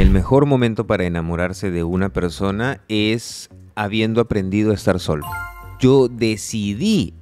el mejor momento para enamorarse de una persona es habiendo aprendido a estar solo. Yo decidí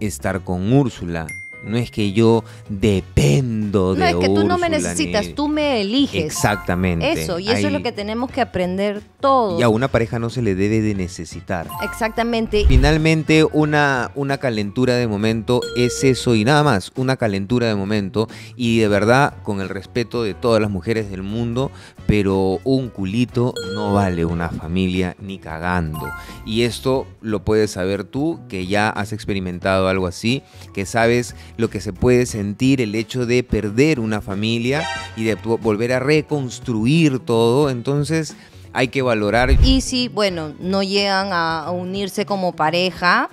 estar con Úrsula no es que yo dependo de No, es que tú no me necesitas, tú me eliges. Exactamente. Eso, y eso es lo que tenemos que aprender todos. Y a una pareja no se le debe de necesitar. Exactamente. Finalmente, una, una calentura de momento es eso y nada más, una calentura de momento. Y de verdad, con el respeto de todas las mujeres del mundo, pero un culito no vale una familia ni cagando. Y esto lo puedes saber tú, que ya has experimentado algo así, que sabes lo que se puede sentir el hecho de perder una familia y de volver a reconstruir todo. Entonces hay que valorar. Y si, bueno, no llegan a unirse como pareja,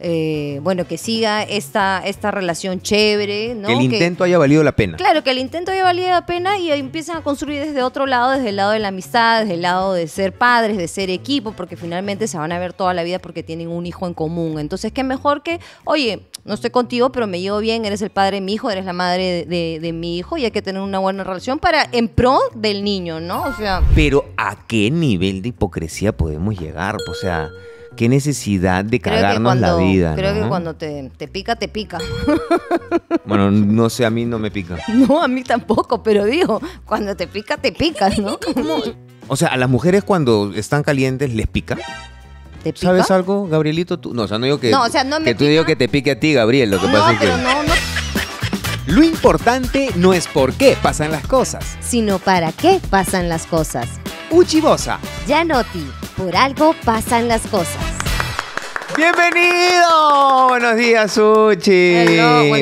eh, bueno, que siga esta, esta relación chévere. Que el intento haya valido la pena. Claro, que el intento haya valido la pena y empiezan a construir desde otro lado, desde el lado de la amistad, desde el lado de ser padres, de ser equipo, porque finalmente se van a ver toda la vida porque tienen un hijo en común. Entonces, qué mejor que, oye, no estoy contigo, pero me llevo bien, eres el padre de mi hijo, eres la madre de, mi hijo y hay que tener una buena relación para en pro del niño, ¿no? O sea. Pero a qué nivel de hipocresía podemos llegar, o sea qué necesidad de cagarnos la vida. Creo que cuando te, pica, te pica. Bueno, no sé, a mí no me pica. No, a mí tampoco, pero digo, cuando te pica, te pica, ¿no? o sea, a las mujeres cuando están calientes les pica. ¿Sabes algo, Gabrielito? No, o sea, no digo que, que tú digo que te pique a ti, Gabriel. Lo que pasa es que... no, no. Lo importante no es por qué pasan las cosas, sino para qué pasan las cosas. Uchibosa. Yanoti. Por algo pasan las cosas. Bienvenido. Buenos días, Suchi!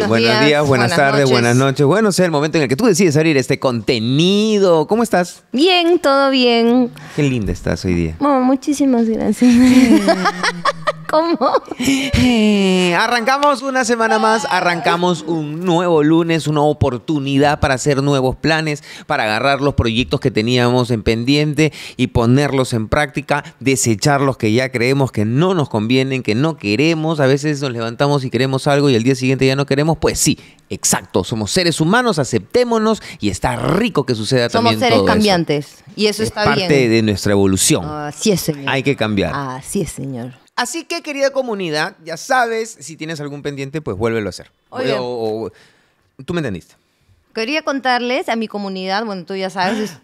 buenos, días, buenas, tardes, buenas noches. Bueno, es el momento en el que tú decides abrir este contenido. ¿Cómo estás? Bien, todo bien. Qué linda estás hoy día. Oh, muchísimas gracias. ¿Cómo? Eh, arrancamos una semana más, arrancamos un nuevo lunes, una oportunidad para hacer nuevos planes, para agarrar los proyectos que teníamos en pendiente y ponerlos en práctica, desechar los que ya creemos que no nos convienen, que no queremos. A veces nos levantamos y queremos algo y el día siguiente ya no queremos. Pues sí, Exacto, somos seres humanos, aceptémonos y está rico que suceda somos también Somos seres cambiantes y eso está parte bien. parte de nuestra evolución. Así es, señor. Hay que cambiar. Así es, señor. Así que, querida comunidad, ya sabes, si tienes algún pendiente, pues vuélvelo a hacer. Oye. tú me entendiste. Quería contarles a mi comunidad, bueno, tú ya sabes,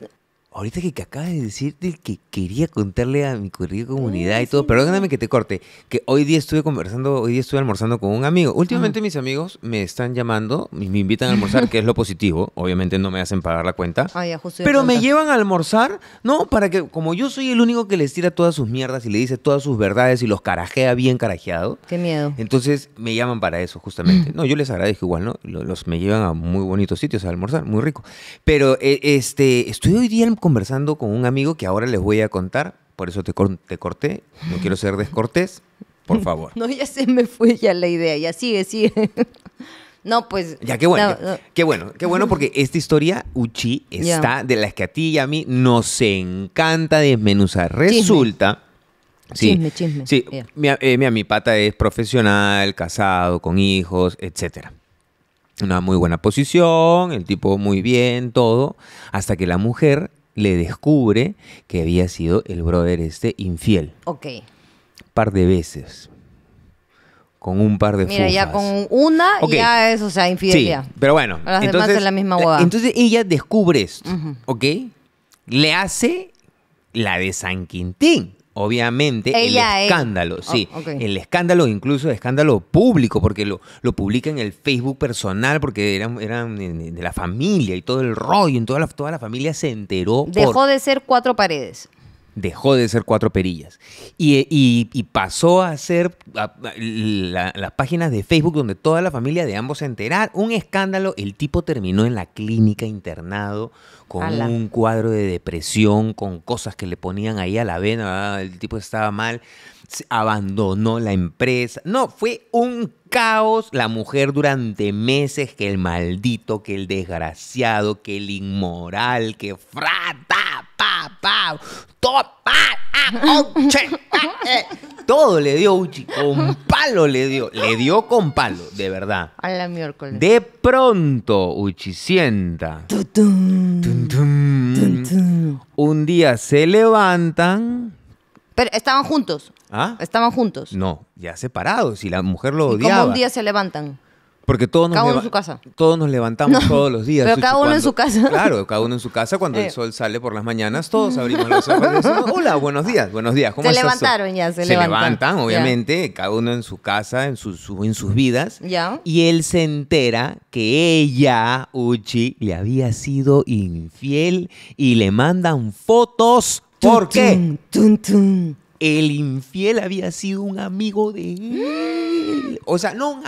Ahorita que, que acabas de decirte que quería contarle a mi querida comunidad y todo, pero perdóname que te corte, que hoy día estuve conversando, hoy día estuve almorzando con un amigo. Últimamente mis amigos me están llamando, me, invitan a almorzar, que es lo positivo, obviamente no me hacen pagar la cuenta, ah, pero me llevan a almorzar, ¿no? Para que, como yo soy el único que les tira todas sus mierdas y le dice todas sus verdades y los carajea bien carajeado. Qué miedo. Entonces me llaman para eso, justamente. No, yo les agradezco igual, ¿no? Los, me llevan a muy bonitos sitios a almorzar, muy rico. Pero eh, este, estoy hoy día en conversando con un amigo que ahora les voy a contar, por eso te, corté, no quiero ser descortés, por favor. no, ya se me fue ya la idea, ya sigue, sigue. No, pues. Ya, qué bueno. Qué bueno, qué bueno, porque esta historia, Uchi, está de las que a ti y a mí nos encanta desmenuzar. Resulta. Sí, chisme, chisme. Sí, Mira, eh, mi, pata es profesional, casado, con hijos, etc. Una muy buena posición, el tipo muy bien, todo. Hasta que la mujer le descubre que había sido el brother este infiel. Ok. Par de veces. Con un par de Mira, ya con una ya es, o sea, infidelidad. Sí, pero bueno. entonces, la misma Entonces ella descubre esto, ¿ok? Le hace la de San Quintín obviamente, el escándalo, oh, sí. El escándalo, incluso escándalo público, porque lo, lo publica en el Facebook personal, porque eran, de la familia y todo el rollo, toda la, toda la familia se enteró. Dejó de ser cuatro paredes dejó de ser Cuatro Perillas y, pasó a ser las páginas de Facebook donde toda la familia de ambos se enterar. Un escándalo, el tipo terminó en la clínica internado con un cuadro de depresión, con cosas que le ponían ahí a la vena, ah, el tipo estaba mal, abandonó la empresa. No, fue un caos la mujer durante meses que el maldito, que el desgraciado, que el inmoral, que frata eh, eh. todo, le dio Uchi, con palo le dio, le dio con palo, de verdad. A miércoles. De pronto, Uchi sienta. Un día se levantan. Pero estaban juntos. ¿Ah? Estaban juntos. No, ya separados y la mujer lo ¿Y ¿Cómo un día se levantan? Porque todos nos, todos nos levantamos todos los días. Pero cada uno en su casa. Claro, cada uno en su casa. Cuando el eh. sol sale por las mañanas, todos abrimos los ojos y decimos, hola, buenos días, buenos días. ¿Cómo se levantaron ya, se, se levantan. obviamente, cada uno en su casa, en, en sus vidas. Ya. Y él se entera que ella, Uchi, le había sido infiel y le mandan fotos. ¿Por qué? el infiel había sido un amigo de él. O sea, no, un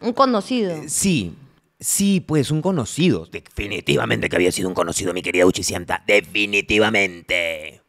un conocido. Eh, sí, sí, pues un conocido. Definitivamente que había sido un conocido, mi querida Uchisianta. Definitivamente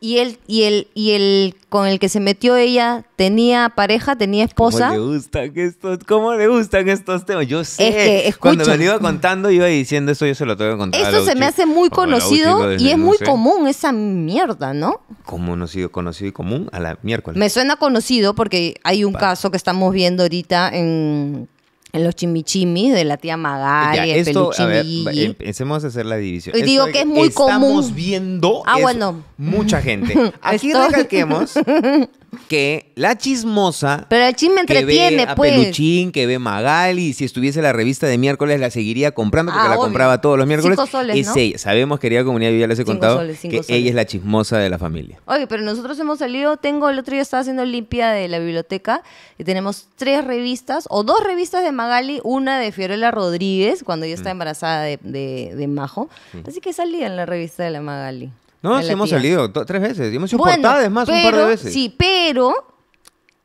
y él y el y el con el que se metió ella tenía pareja, tenía esposa. ¿Cómo le gustan estos, cómo le gustan temas? Yo sé. cuando me lo iba contando iba diciendo eso, yo se lo tengo que contar. Esto se me hace muy conocido y es muy común esa mierda, ¿no? ¿Cómo no sido conocido y común a la miércoles. Me suena conocido porque hay un caso que estamos viendo ahorita en en los chimichimis de la tía Magali, ya, esto, el a ver, Empecemos a hacer la división. Y digo que es muy común. Estamos viendo ah, bueno. mucha gente. Aquí recalquemos que la chismosa. Pero que ve a pues. Peluchín, que ve Magali. Si estuviese la revista de miércoles, la seguiría comprando porque ah, la compraba todos los miércoles. Cinco soles, ¿no? ella. Sabemos, comunidad, yo ya les he contado que ella es la chismosa de la familia. Oye, pero nosotros hemos salido. Tengo el otro día estaba haciendo limpia de la biblioteca y tenemos tres revistas o dos revistas de Magali, una de Fiorella Rodríguez, cuando ella está mm. embarazada de, Majo. Mm. Así que salía en la revista de la Magali. No, sí hemos salido tres veces. hemos más un par de veces. Sí, pero...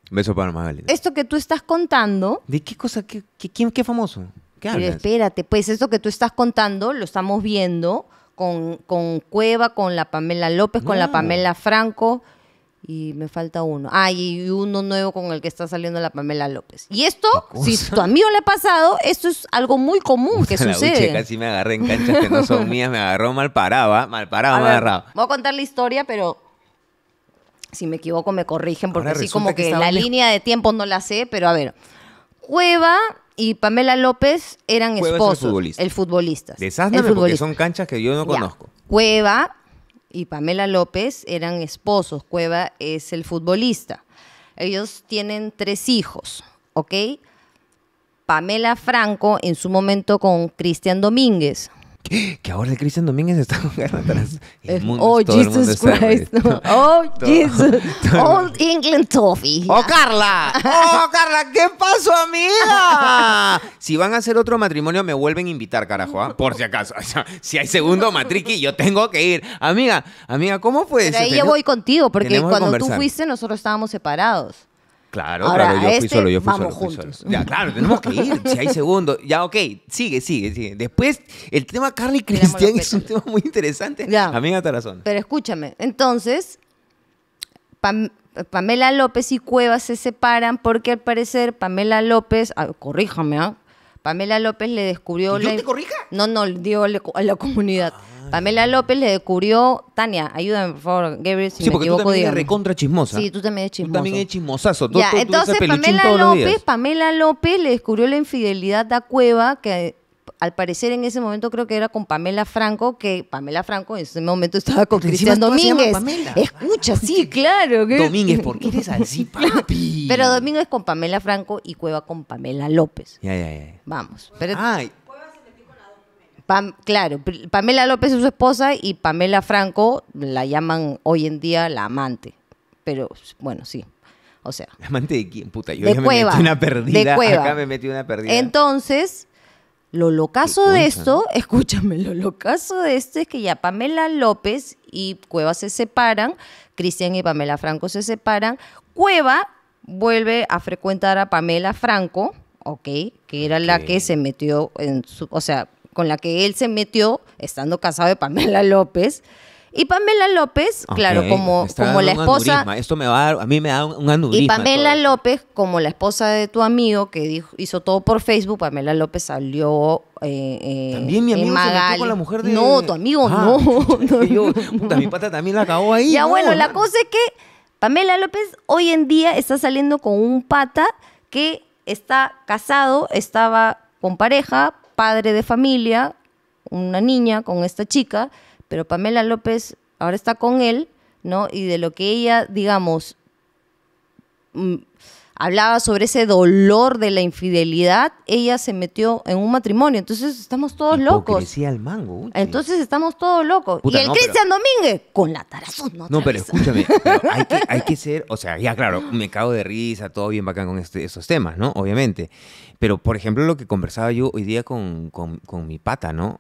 Beso para Esto que tú estás contando... ¿De qué cosa? ¿Qué, qué, famoso? espérate, pues esto que tú estás contando lo estamos viendo con, Cueva, con la Pamela López, con la Pamela Franco y me falta uno. Ah, y uno nuevo con el que está saliendo la Pamela López. Y esto, si tu amigo le ha pasado, esto es algo muy común que la sucede. casi me agarré en canchas que no son mías, me agarró mal parado, ah, mal parado, mal Voy a contar la historia, pero si me equivoco me corrigen, porque así como que la línea de tiempo no la sé, pero a ver. Cueva y Pamela López eran esposos el futbolista. El futbolista. porque son canchas que yo no conozco. Cueva y Pamela López eran esposos. Cueva es el futbolista. Ellos tienen tres hijos, ¿ok? Pamela Franco en su momento con Cristian Domínguez. que ahora de Cristian Domínguez está con atrás. oh, Jesus Christ. Oh, Jesus. Old England Toffee. Oh, Carla. Oh, Carla, ¿qué pasó, amiga? si van a hacer otro matrimonio, me vuelven a invitar, carajo. ¿ah? Por si acaso. si hay segundo matriqui, yo tengo que ir. Amiga, amiga, ¿cómo fue Ahí yo voy contigo, porque cuando tú fuiste, nosotros estábamos separados. Claro, claro, yo fui este solo, yo fui solo, Ya, claro, tenemos que ir, si hay segundos, Ya, ok, sigue, sigue, sigue. Después, el tema Carly Cristian es un tema muy interesante. Ya. Amiga razón. Pero escúchame, entonces, Pamela López y Cuevas se separan porque al parecer Pamela López, ah, corríjame, ¿ah? Pamela López le descubrió... ¿Yo te corrija? No, no, dio a la comunidad. Ah. Pamela López le descubrió... Tania, ayúdame, por favor, Gabriel, si sí, me porque equivoco, tú también recontra chismosa. Sí, tú también eres chismosa. Tú también eres chismosazo. entonces Pamela López, Pamela López le descubrió la infidelidad a Cueva que al parecer en ese momento creo que era con Pamela Franco, que Pamela Franco en ese momento estaba con Cristian Domínguez. Escucha, sí, claro. Que... Domínguez, ¿por qué eres así, papi? Pero Domínguez con Pamela Franco y Cueva con Pamela López. Ya, ya, ya. Vamos. Pero... Ah, la Pam, claro, Pamela López es su esposa y Pamela Franco la llaman hoy en día la amante. Pero bueno, sí. O sea. ¿La amante de quién? Puta, yo me metí una perdida. Acá me metí una perdida. Entonces, lo locazo de esto, escúchame, lo locazo de esto es que ya Pamela López y Cueva se separan, Cristian y Pamela Franco se separan, Cueva vuelve a frecuentar a Pamela Franco, ¿ok? Que era la que se metió en su, o sea, con la que él se metió estando casado de Pamela López. Y Pamela López, claro, como, como la esposa. Esto me va a, mí me da un, aneurisma. Y Pamela López, como la esposa de tu amigo que hizo todo por Facebook, Pamela López salió. Eh, eh también mi amigo con la mujer de. No, tu amigo ah, no. mi pata también la acabó ahí. Ya bueno, la cosa es que Pamela López hoy en día está saliendo con un pata que está casado, estaba con pareja, padre de familia, una niña con esta chica pero Pamela López ahora está con él, ¿no? Y de lo que ella, digamos, mm, hablaba sobre ese dolor de la infidelidad, ella se metió en un matrimonio. Entonces estamos todos locos. El mango. Entonces estamos todos locos. y el Cristian Domínguez con la tarazón. No, pero escúchame, hay, que, ser, o sea, ya claro, me cago de risa, todo bien bacán con este, esos temas, ¿no? Obviamente. Pero, por ejemplo, lo que conversaba yo hoy día con, con mi pata, ¿no?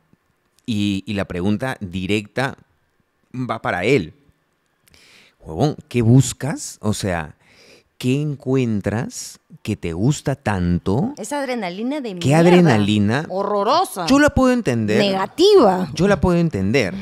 Y, la pregunta directa va para él. Huevón, ¿qué buscas? O sea, ¿qué encuentras que te gusta tanto? Esa adrenalina de ¿Qué adrenalina? Horrorosa. Yo la puedo entender. Negativa. Yo la puedo entender.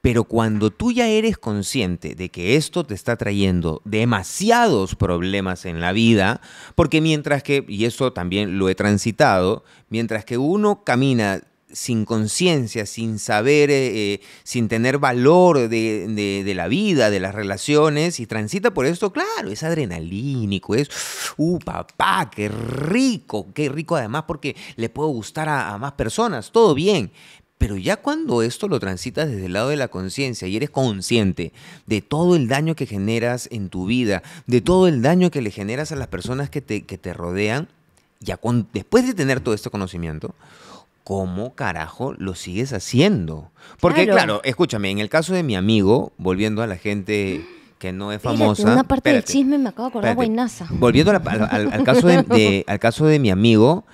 Pero cuando tú ya eres consciente de que esto te está trayendo demasiados problemas en la vida, porque mientras que, y eso también lo he transitado, mientras que uno camina sin conciencia, sin saber, eh, eh, sin tener valor de, la vida, de las relaciones, y transita por esto, claro, es adrenalínico, es, uh, papá, qué rico, qué rico además porque le puedo gustar a, más personas, todo bien, pero ya cuando esto lo transitas desde el lado de la conciencia y eres consciente de todo el daño que generas en tu vida, de todo el daño que le generas a las personas que te, rodean, ya después de tener todo este conocimiento, ¿cómo carajo lo sigues haciendo? Porque claro. escúchame, en el caso de mi amigo, volviendo a la gente que no es famosa. una parte del chisme me acabo de acordar, buenaza. Volviendo al, caso de, al caso de mi amigo,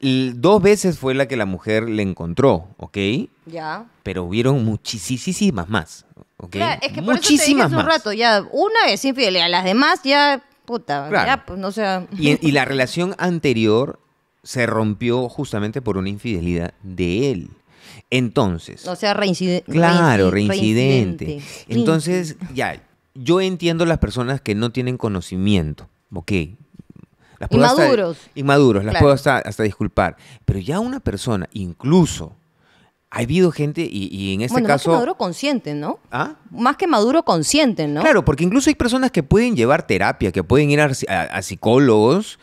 dos veces fue la que la mujer le encontró, ¿ok? Ya. Pero hubieron muchísimas más. ¿ok? es que por muchísimas eso hace un rato, ya una es a las demás ya, puta, ya, pues no sea. y la relación anterior se rompió justamente por una infidelidad de él. Entonces. O sea, reincidente. Claro, reincidente. Entonces, ya, yo entiendo las personas que no tienen conocimiento. Ok. Las maduros. inmaduros. maduros, inmaduros, las puedo hasta, hasta disculpar. Pero ya una persona, incluso ha habido gente, y, en este caso. Más que maduro consciente, ¿no? ¿Ah? Más que maduro consciente, ¿no? Claro, porque incluso hay personas que pueden llevar terapia, que pueden ir a psicólogos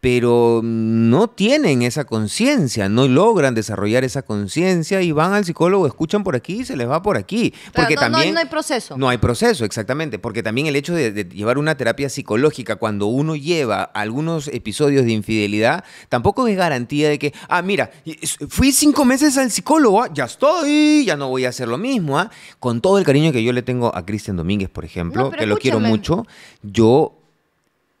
pero no tienen esa conciencia, no logran desarrollar esa conciencia y van al psicólogo, escuchan por aquí y se les va por aquí. Porque no, también, no, hay proceso. No hay proceso, exactamente, porque también el hecho de, llevar una terapia psicológica cuando uno lleva algunos episodios de infidelidad, tampoco es garantía de que, ah, mira, fui cinco meses al psicólogo, ah, ya estoy, ya no voy a hacer lo mismo. Ah". Con todo el cariño que yo le tengo a Cristian Domínguez, por ejemplo, que lo quiero mucho, yo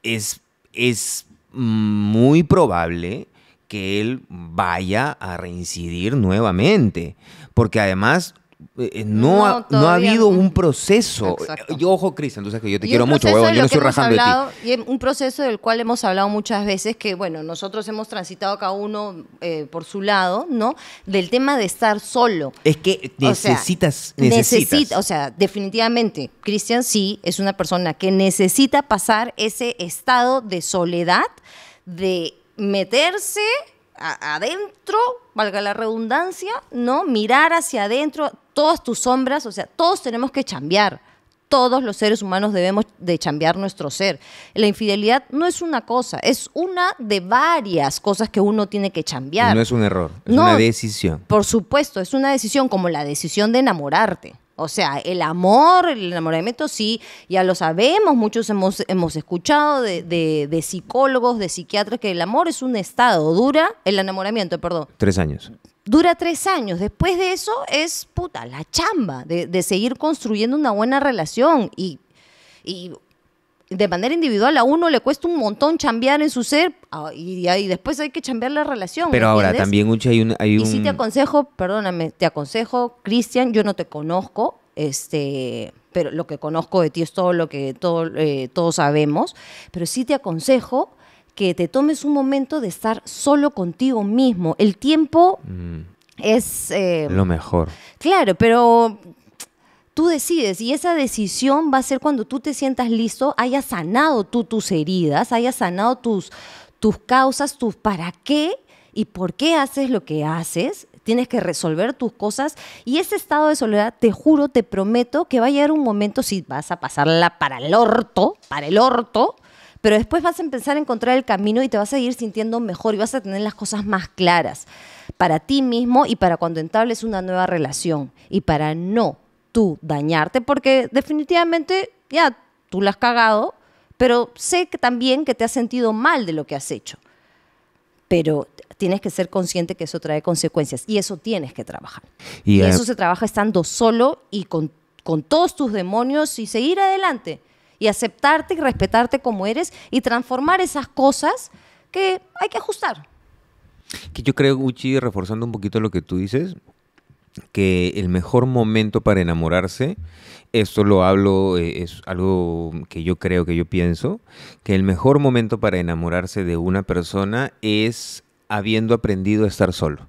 es... es muy probable que él vaya a reincidir nuevamente. Porque además eh, eh, no, ha, ha habido un proceso. Yo, ojo, Cristian, tú sabes que yo te quiero mucho, huevón, yo estoy un proceso del cual hemos hablado muchas veces, que bueno, nosotros hemos transitado cada uno eh, por su lado, ¿no? Del tema de estar solo. Es que necesitas, necesitas. o sea, definitivamente, Cristian sí es una persona que necesita pasar ese estado de soledad, de meterse adentro, valga la redundancia, ¿no? Mirar hacia adentro todas tus sombras, o sea, todos tenemos que cambiar Todos los seres humanos debemos de cambiar nuestro ser. La infidelidad no es una cosa, es una de varias cosas que uno tiene que cambiar No es un error, es una decisión. Por supuesto, es una decisión como la decisión de enamorarte. O sea, el amor, el enamoramiento, sí, ya lo sabemos, muchos hemos, hemos escuchado de, de, psicólogos, de psiquiatras, que el amor es un estado, dura el enamoramiento, perdón. Tres años. Dura tres años. Después de eso es puta, la chamba de, de seguir construyendo una buena relación y, y de manera individual a uno le cuesta un montón chambear en su ser ah, y, después hay que chambear la relación. Pero ahora también, hay un, Y sí te aconsejo, perdóname, te aconsejo, Cristian, yo no te conozco, este, pero lo que conozco de ti es todo lo que todo, eh, todos sabemos, pero sí te aconsejo que te tomes un momento de estar solo contigo mismo. El tiempo... Mm. es... Eh, lo mejor. Claro, pero tú decides y esa decisión va a ser cuando tú te sientas listo, hayas sanado tú tus heridas, hayas sanado tus, tus causas, tus para qué y por qué haces lo que haces. Tienes que resolver tus cosas y ese estado de soledad, te juro, te prometo que va a llegar un momento si vas a pasarla para el orto, para el orto, pero después vas a empezar a encontrar el camino y te vas a ir sintiendo mejor y vas a tener las cosas más claras para ti mismo y para cuando entables una nueva relación y para no tú dañarte, porque definitivamente ya tú la has cagado, pero sé que también que te has sentido mal de lo que has hecho. Pero tienes que ser consciente que eso trae consecuencias y eso tienes que trabajar. Y, eh, eso se trabaja estando solo y con, todos tus demonios y seguir adelante y aceptarte y respetarte como eres y transformar esas cosas que hay que ajustar. Que yo creo, Gucci, reforzando un poquito lo que tú dices, que el mejor momento para enamorarse, esto lo hablo, eh, es algo que yo creo, que yo pienso, que el mejor momento para enamorarse de una persona es habiendo aprendido a estar solo.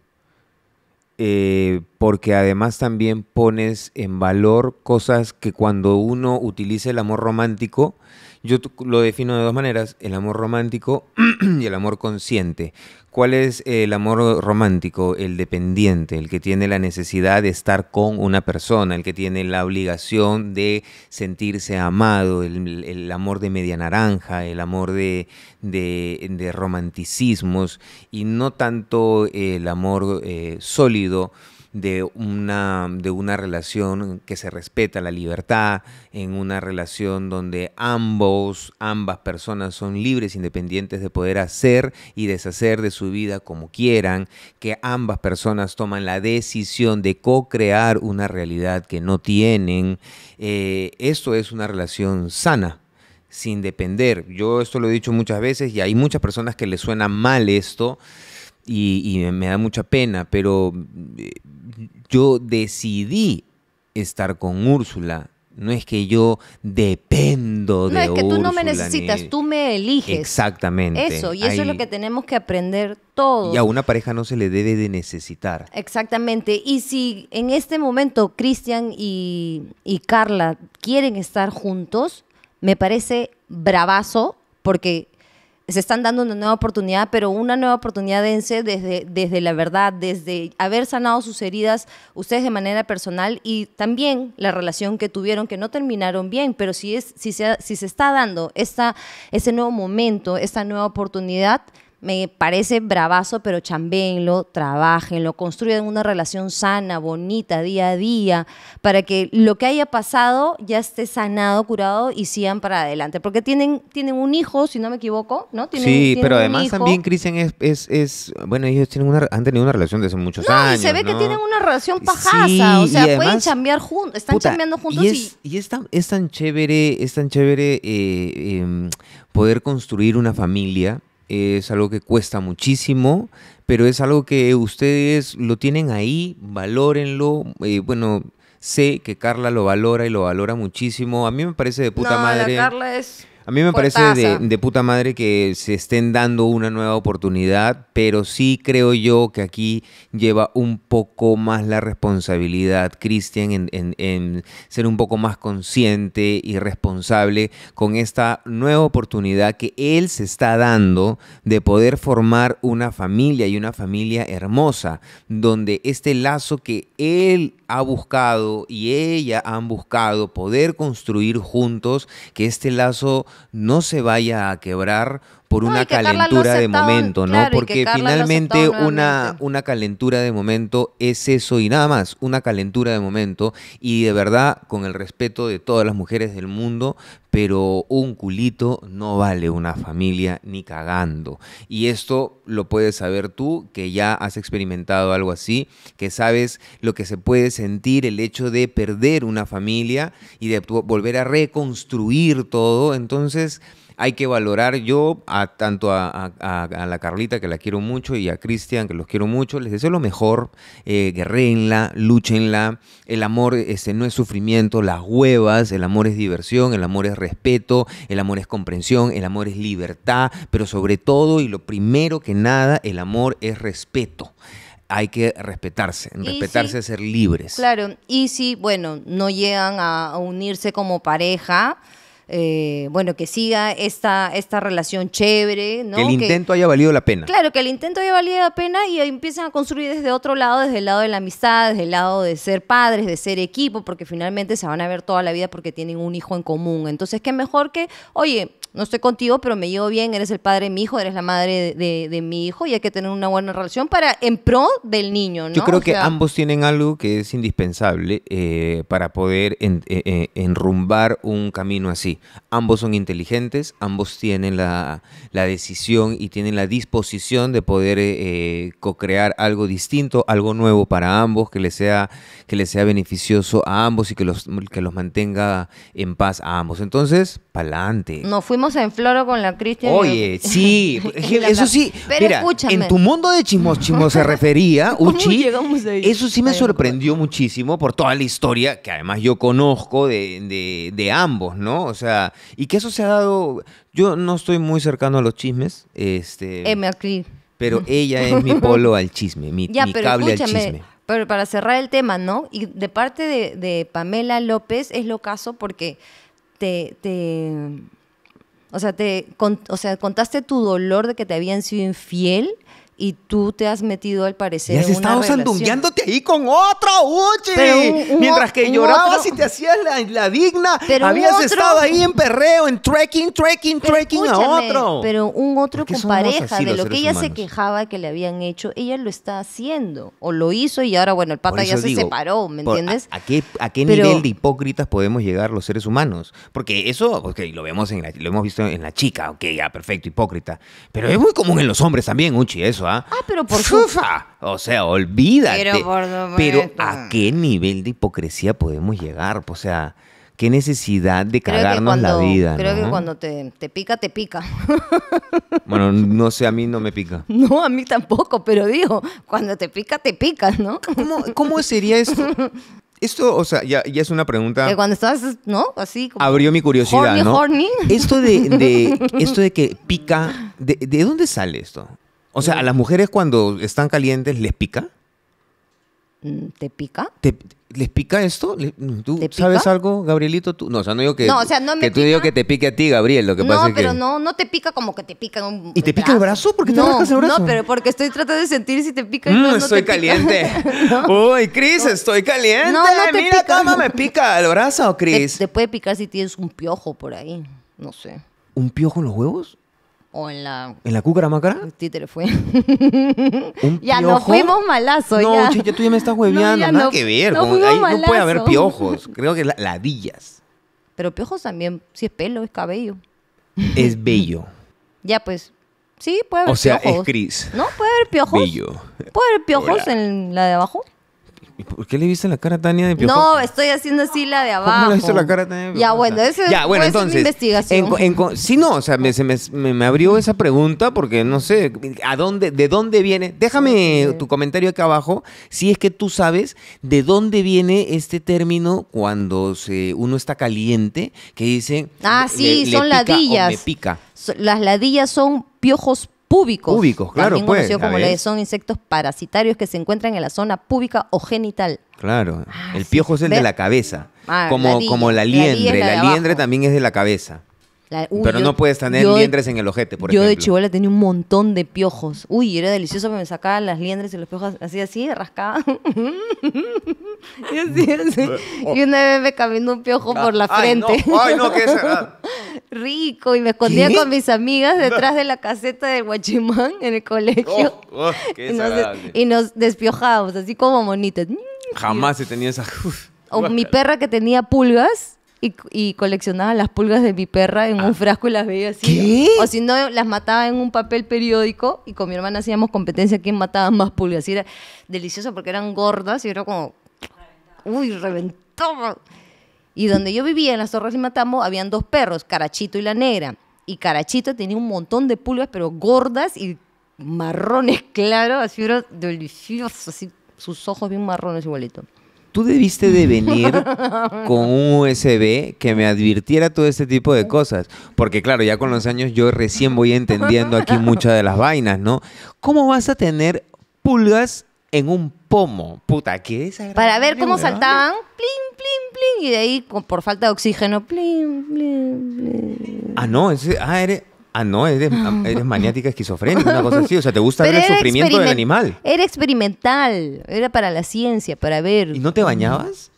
Eh, porque además también pones en valor cosas que cuando uno utiliza el amor romántico, yo lo defino de dos maneras, el amor romántico y el amor consciente. ¿Cuál es el amor romántico? El dependiente, el que tiene la necesidad de estar con una persona, el que tiene la obligación de sentirse amado, el, amor de media naranja, el amor de, romanticismos y no tanto el amor eh, sólido. De una, de una, relación que se respeta la libertad, en una relación donde ambos, ambas personas son libres, independientes de poder hacer y deshacer de su su vida como quieran, que ambas personas toman la decisión de co-crear una realidad que no tienen. Eh, esto es una relación sana sin depender. Yo esto lo he dicho muchas veces y hay muchas personas que les suena mal esto y, y me da mucha pena, pero eh, yo decidí estar con Úrsula no es que yo dependo de No, es que tú no me necesitas, tú me eliges. Exactamente. Eso, y eso es lo que tenemos que aprender todos. Y a una pareja no se le debe de necesitar. Exactamente. Y si en este momento Cristian y, y Carla quieren estar juntos, me parece bravazo, porque se están dando una nueva oportunidad, pero una nueva oportunidad dense desde, desde la verdad, desde haber sanado sus heridas ustedes de manera personal y también la relación que tuvieron, que no terminaron bien, pero si, es, si, se, si se está dando esta, ese nuevo momento, esta nueva oportunidad, me parece bravazo, pero chambéenlo, trabajenlo, construyan una relación sana, bonita, día a día, para que lo que haya pasado ya esté sanado, curado y sigan para adelante. Porque tienen, tienen un hijo, si no me equivoco, ¿no? Tienen, sí, pero además también Cristian es, es, bueno, ellos tienen una, han tenido una relación desde muchos años. Y se ve que tienen una relación pajaza, o sea, pueden chambear juntos, están cambiando juntos. Y, es, y... es, tan, chévere, es tan chévere eh, em, poder construir una familia es algo que cuesta muchísimo, pero es algo que ustedes lo tienen ahí, valórenlo. Eh, bueno, sé que Carla lo valora y lo valora muchísimo. A mí me parece de puta madre. La Carla es a mí me parece de, puta madre que se estén dando una nueva oportunidad, pero sí creo yo que aquí lleva un poco más la responsabilidad, Cristian, en, ser un poco más consciente y responsable con esta nueva oportunidad que él se está dando de poder formar una familia y una familia hermosa, donde este lazo que él ha buscado y ella han buscado poder construir juntos, que este lazo no se vaya a quebrar por una calentura de momento, ¿no? Porque finalmente una, una calentura de momento es eso y nada más, una calentura de momento y de verdad con el respeto de todas las mujeres del mundo, pero un culito no vale una familia ni cagando. Y esto lo puedes saber tú, que ya has experimentado algo así, que sabes lo que se puede sentir el hecho de perder una familia y de volver a reconstruir todo. Entonces, hay que valorar yo a tanto a, la Carlita, que la quiero mucho, y a Cristian, que los quiero mucho. Les deseo lo mejor, eh, guerréenla, lúchenla. El amor este, no es sufrimiento, las huevas, el amor es diversión, el amor es respeto, el amor es comprensión, el amor es libertad, pero sobre todo y lo primero que nada, el amor es respeto hay que respetarse, respetarse, a ser libres. Claro, y si, bueno, no llegan a unirse como pareja, eh, bueno, que siga esta, esta relación chévere. ¿no? Que el intento haya valido la pena. Claro, que el intento haya valido la pena y empiezan a construir desde otro lado, desde el lado de la amistad, desde el lado de ser padres, de ser equipo, porque finalmente se van a ver toda la vida porque tienen un hijo en común. Entonces, qué mejor que, oye, no estoy contigo, pero me llevo bien, eres el padre de mi hijo, eres la madre de, mi hijo y hay que tener una buena relación para en pro del niño. Yo creo que ambos tienen algo que es indispensable eh, para poder eh, eh, enrumbar un camino así. Ambos son inteligentes, ambos tienen la, decisión y tienen la disposición de poder co-crear algo distinto, algo nuevo para ambos, que les sea, que les sea beneficioso a ambos y que los, que los mantenga en paz a ambos. Entonces, pa'lante. No fuimos en Floro con la Cristian. Oye, sí, eso sí. mira, en tu mundo de chismos, chismos se refería, Uchi. Eso sí me sorprendió muchísimo por toda la historia que además yo conozco de, ambos, ¿no? O sea, y que eso se ha dado. Yo no estoy muy cercano a los chismes. Este, Pero ella es mi polo al chisme, mi, cable al chisme. Pero para cerrar el tema, ¿no? Y de parte de, Pamela López es lo caso porque te, o sea, te, o sea, contaste tu dolor de que te habían sido infiel y tú te has metido al parecer. Y has estado sandungueándote ahí con otro, Uchi. Mientras que llorabas y te hacías la, digna, habías estado ahí en perreo, en trekking, trekking, trekking a otro. Pero un otro con pareja, de lo que ella se quejaba que le habían hecho, ella lo está haciendo. O lo hizo y ahora, bueno, el pata ya se separó, ¿me entiendes? ¿A, qué, a qué nivel de hipócritas podemos llegar los seres humanos? Porque eso, ok, lo, vemos en lo hemos visto en la chica, ok, ya, perfecto, hipócrita. Pero es muy común en los hombres también, Uchi, eso, Ah, pero por O sea, olvídate. Pero, ¿a qué nivel de hipocresía podemos llegar? O sea, qué necesidad de cagarnos la vida. Creo que cuando te, pica, te pica. Bueno, no sé, a mí no me pica. No, a mí tampoco, pero digo, cuando te pica, te pica, ¿no? ¿Cómo, sería esto? Esto, o sea, ya, es una pregunta. cuando estás, ¿no? Así Abrió mi curiosidad, ¿no? Esto de, esto de que pica, de, ¿de dónde sale esto? O sea, a las mujeres cuando están calientes les pica. Mm, ¿Te pica? ¿Les pica esto? ¿Tú sabes algo, Gabrielito? ¿Tú? No, o sea, no digo que, que te pique a ti, Gabriel. Lo que no, pasa pero no, no te pica como que te pica un. ¿Y te pica el brazo? ¿Por te no, el brazo? No, pero porque estoy tratando de sentir si te pica. Mm, no, estoy caliente. Uy, Cris, estoy caliente. No, no te Mira cómo me pica el brazo, Cris. Te, te puede picar si tienes un piojo por ahí. No sé. ¿Un piojo en los huevos? o en la... ¿En la cúcara macara? Títere fue. ya nos fuimos malazos. No, ya. tú ya me estás hueveando. Nada que ver. No, ahí no puede haber piojos. Creo que ladillas. Pero piojos también. Si es pelo, es cabello. Es bello. ya, pues. Sí, puede haber piojos. O sea, es gris. No, puede haber piojos. Bello. Puede haber piojos en la de abajo por qué le viste la cara a Tania de piojo? No, estoy haciendo así la de abajo. ¿Cómo le viste la cara Tania de Ya, bueno, eso es bueno, investigación. sí, no, o sea, me, abrió esa pregunta porque no sé, ¿a dónde, ¿de dónde viene? Déjame tu comentario acá abajo, si es que tú sabes de dónde viene este término cuando se, uno está caliente, que dice... Ah, sí, son ladillas. me pica. las ladillas son piojos púbicos. Púbicos, claro. Pues, son insectos parasitarios que se encuentran en la zona púbica o genital. Claro. Ah, el piojo es el de la cabeza. Ah, como, la como la liendre. La, liendre también es de la cabeza. Pero no puedes tener liendres en el ojete, por ejemplo. Yo de chivola tenía un montón de piojos. Uy, era delicioso que me sacaban las liendres y los piojos así, así, rascaba. y así, oh. Y una vez me caminó un piojo ah, por la frente. Ay, no, qué ah. Rico, y me escondía con mis amigas detrás de la caseta de guachimán en el colegio. Oh, oh, qué y, nos, y, nos, despiojábamos, así como monitas. Jamás se tenía esa... O mi perra que tenía pulgas y, coleccionaba las pulgas de mi perra en un ah. frasco y las veía así. O si no, las mataba en un papel periódico y con mi hermana hacíamos competencia quién mataba más pulgas. Y era delicioso porque eran gordas y era como, uy, reventó. Y donde yo vivía, en las Torres y matamos, habían dos perros, Carachito y la Negra. Y Carachito tenía un montón de pulgas, pero gordas y marrones, claro, así era delicioso, así sus ojos bien marrones igualito tú debiste de venir con un USB que me advirtiera todo este tipo de cosas. Porque claro, ya con los años yo recién voy entendiendo aquí muchas de las vainas, ¿no? ¿Cómo vas a tener pulgas en un pomo? Puta, qué eso? Para ver cómo saltaban, plin, plin, plin, y de ahí por falta de oxígeno, plin, plin, Ah, no, ese, ah, eres... Ah, no, eres, maniática esquizofrénica, una cosa así. O sea, te gusta ver el sufrimiento del animal. Era experimental, era para la ciencia, para ver. ¿Y no te bañabas?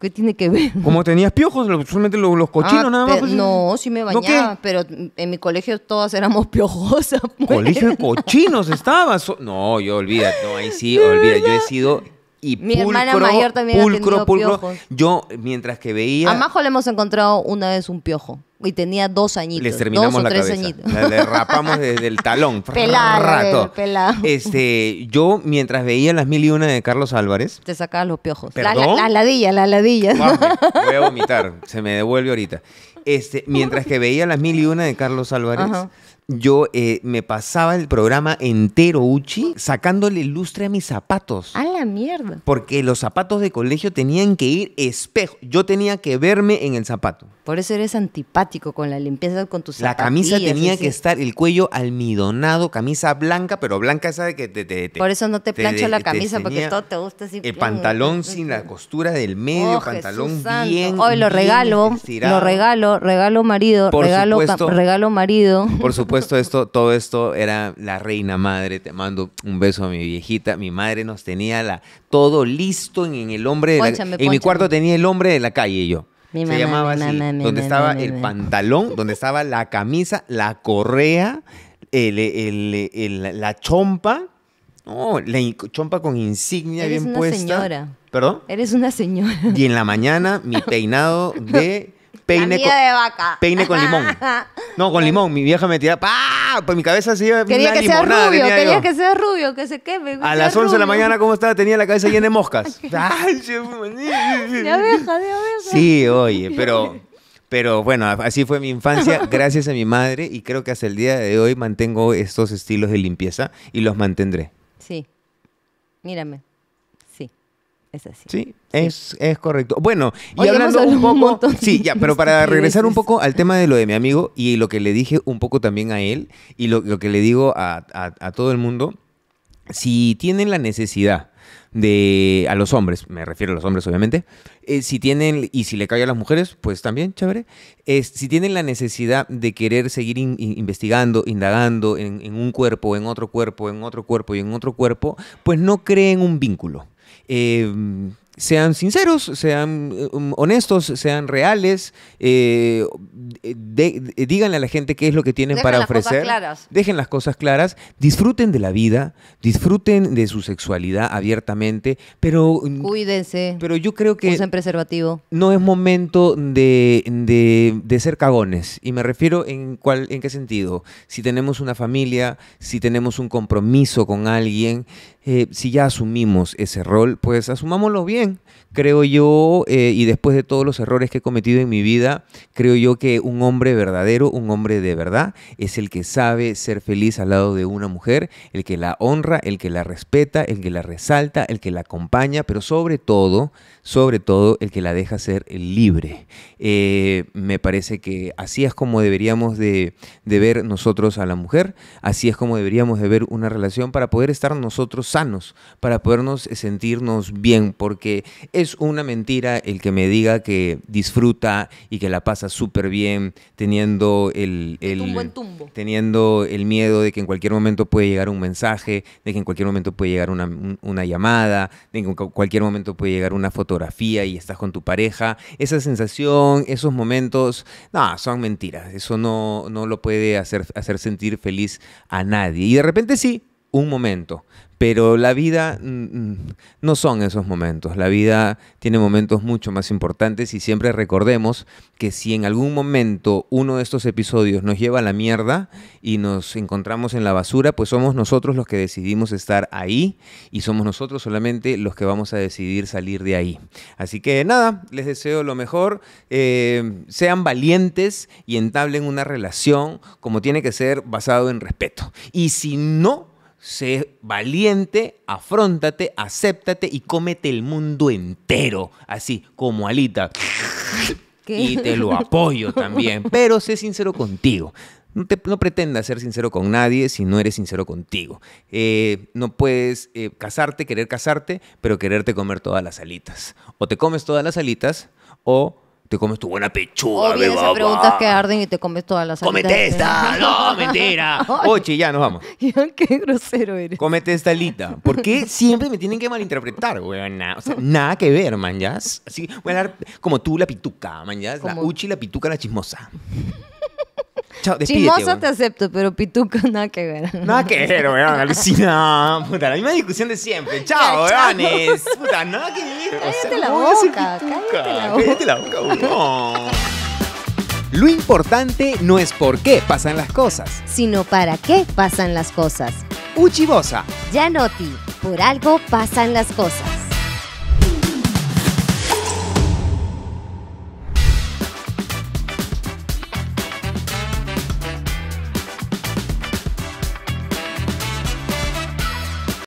¿Qué tiene que ver? Como tenías piojos, solamente los, cochinos ah, nada más. Pues, no, sí me bañaba, pero en mi colegio todas éramos piojosas. Pues. Colegio de cochinos estabas. No, yo olvida, no, ahí sí, olvida. Yo he sido y mi pulcro, hermana mayor también pulcro, pulcro. Yo, mientras que veía. A Majo le hemos encontrado una vez un piojo y tenía dos añitos. Les terminamos dos o tres añitos. le rapamos desde el talón. pelado, pelado. Este, yo, mientras veía las mil y una de Carlos Álvarez. Te sacaba los piojos. La, aladilla la, ladilla, la voy a vomitar. Se me devuelve ahorita. Este, mientras que veía las mil y una de Carlos Álvarez yo eh, me pasaba el programa entero, Uchi, sacándole lustre a mis zapatos. A la mierda. Porque los zapatos de colegio tenían que ir espejo. Yo tenía que verme en el zapato. Por eso eres antipático con la limpieza con tus zapatos. La camisa tenía que estar, el cuello almidonado, camisa blanca, pero blanca esa de que te... te, Por eso no te plancho la camisa, porque todo te gusta así. El uh, pantalón uh, uh, sin la costura del medio, oh, pantalón bien... Hoy lo regalo, lo regalo, regalo marido, regalo, regalo marido. Por supuesto puesto esto, todo esto era la reina madre. Te mando un beso a mi viejita. Mi madre nos tenía la, todo listo en, el hombre. De en mi cuarto tenía el hombre de la calle y yo. Mi se llamaba así, mamá, donde estaba el pantalón, donde estaba la camisa, la correa, el, la chompa. No, la chompa con insignia Eres bien una Señora. ¿Perdón? Eres una señora. Y en la mañana, mi peinado de peine con, limón. No, con limón. Mi vieja me tiraba ¡pa! Pues mi cabeza así. Quería que sea rubio, quería, que sea rubio, que se queme. A las 11 de la mañana, ¿cómo estaba? Tenía la cabeza llena de moscas. de abeja, de abeja. Sí, oye, pero. Pero bueno, así fue mi infancia, gracias a mi madre, y creo que hasta el día de hoy mantengo estos estilos de limpieza y los mantendré. Sí. Mírame. Sí, es, es correcto. Bueno, y hablando un poco. sí, ya, pero para regresar un poco al tema de lo de mi amigo y lo que le dije un poco también a él y lo, que le digo a, todo el mundo, si tienen la necesidad de a los hombres, me refiero a los hombres obviamente, eh, si tienen, y si le cae a las mujeres, pues también, chévere, si tienen la necesidad de querer seguir investigando, indagando en, en un cuerpo, en otro cuerpo, en otro cuerpo y en otro cuerpo, pues no creen un vínculo. Em, sean sinceros, sean em, honestos, sean reales, eh, díganle a la gente qué es lo que tienen para ofrecer. Dejen las cosas claras, disfruten de la vida, disfruten de su sexualidad abiertamente, pero... Mm, Cuídense. Pero yo creo que... preservativo. No es momento de, de ser cagones. Y me refiero en, cuál, en qué sentido. Si tenemos una familia, si tenemos un compromiso con alguien, eh, si ya asumimos ese rol, pues asumámoslo bien. Creo yo, eh, y después de todos los errores que he cometido en mi vida, creo yo que un hombre verdadero, un hombre de verdad, es el que sabe ser feliz al lado de una mujer, el que la honra, el que la respeta, el que la resalta, el que la acompaña, pero sobre todo, sobre todo, el que la deja ser libre. Eh, me parece que así es como deberíamos de, de ver nosotros a la mujer, así es como deberíamos de ver una relación para poder estar nosotros para podernos eh, sentirnos bien, porque es una mentira el que me diga que disfruta y que la pasa súper bien teniendo el, teniendo el miedo de que en cualquier momento puede llegar un mensaje, de que en cualquier momento puede llegar una, llamada, de que en cualquier momento puede llegar una fotografía y estás con tu pareja. Esa sensación, esos momentos, no, son mentiras. Eso no, no lo puede hacer, hacer sentir feliz a nadie. Y de repente sí, un momento. Pero la vida mm, mm, no son esos momentos. La vida tiene momentos mucho más importantes y siempre recordemos que si en algún momento uno de estos episodios nos lleva a la mierda y nos encontramos en la basura, pues somos nosotros los que decidimos estar ahí y somos nosotros solamente los que vamos a decidir salir de ahí. Así que nada, les deseo lo mejor. Eh, sean valientes y entablen una relación como tiene que ser basado en respeto. Y si no sé valiente, afrontate, acéptate y cómete el mundo entero, así como Alita. Y te lo apoyo también, pero sé sincero contigo. No, pretendas ser sincero con nadie si no eres sincero contigo. Eh, no puedes eh, casarte, querer casarte, pero quererte comer todas las alitas. O te comes todas las alitas o te comes tu buena pechuga, Obvio, esas preguntas que arden y te comes todas las ¡Comete esta! ¡No, mentira! Ochi, ya, nos vamos. ¡Qué grosero eres! ¡Comete esta alita! ¿Por qué siempre me tienen que malinterpretar, weón? nada que ver, man, Así, voy a como tú, la pituca, man, La uchi, la pituca, la chismosa. Chao, te acepto, pero pituca nada que ver. Nada que ver, weón, alucina. Puta, la misma discusión de siempre. Chao, Puta, que Cállate la boca, cállate la boca. Lo importante no es por qué pasan las cosas. Sino para qué pasan las cosas. Uchibosa. Ya Noti, por algo pasan las cosas.